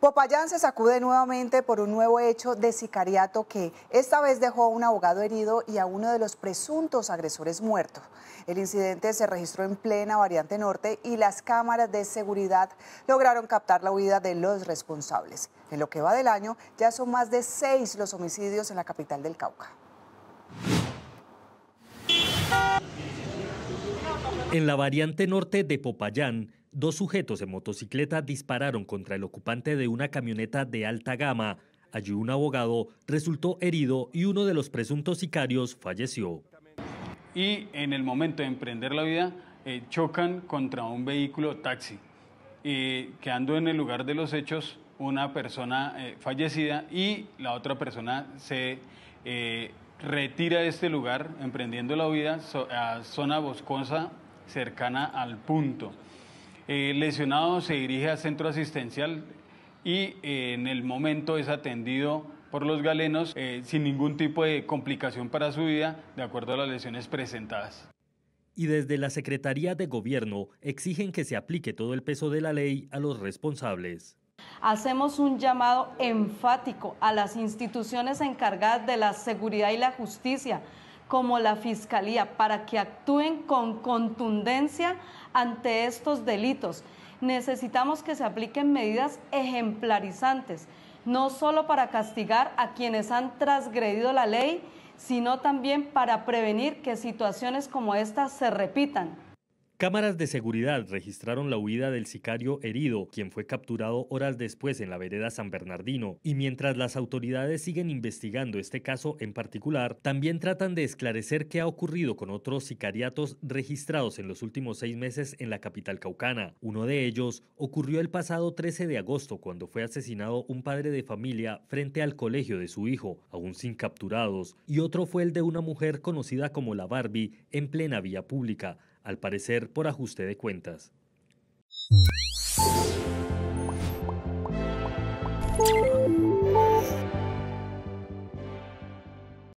Popayán se sacude nuevamente por un nuevo hecho de sicariato que esta vez dejó a un abogado herido y a uno de los presuntos agresores muerto. El incidente se registró en plena variante norte y las cámaras de seguridad lograron captar la huida de los responsables. En lo que va del año ya son más de seis los homicidios en la capital del Cauca. En la variante norte de Popayán, Dos sujetos en motocicleta dispararon contra el ocupante de una camioneta de alta gama. Allí un abogado resultó herido y uno de los presuntos sicarios falleció. Y en el momento de emprender la vida, eh, chocan contra un vehículo taxi, eh, quedando en el lugar de los hechos una persona eh, fallecida y la otra persona se retira de este lugar emprendiendo la vida a zona boscosa cercana al punto. El eh, lesionado se dirige al centro asistencial y eh, en el momento es atendido por los galenos eh, sin ningún tipo de complicación para su vida, de acuerdo a las lesiones presentadas. Y desde la Secretaría de Gobierno exigen que se aplique todo el peso de la ley a los responsables. Hacemos un llamado enfático a las instituciones encargadas de la seguridad y la justicia como la Fiscalía para que actúen con contundencia ante estos delitos. Necesitamos que se apliquen medidas ejemplarizantes, no solo para castigar a quienes han transgredido la ley, sino también para prevenir que situaciones como esta se repitan. Cámaras de seguridad registraron la huida del sicario herido, quien fue capturado horas después en la vereda San Bernardino. Y mientras las autoridades siguen investigando este caso en particular, también tratan de esclarecer qué ha ocurrido con otros sicariatos registrados en los últimos seis meses en la capital caucana. Uno de ellos ocurrió el pasado 13 de agosto cuando fue asesinado un padre de familia frente al colegio de su hijo, aún sin capturados, y otro fue el de una mujer conocida como la Barbie en plena vía pública al parecer por ajuste de cuentas.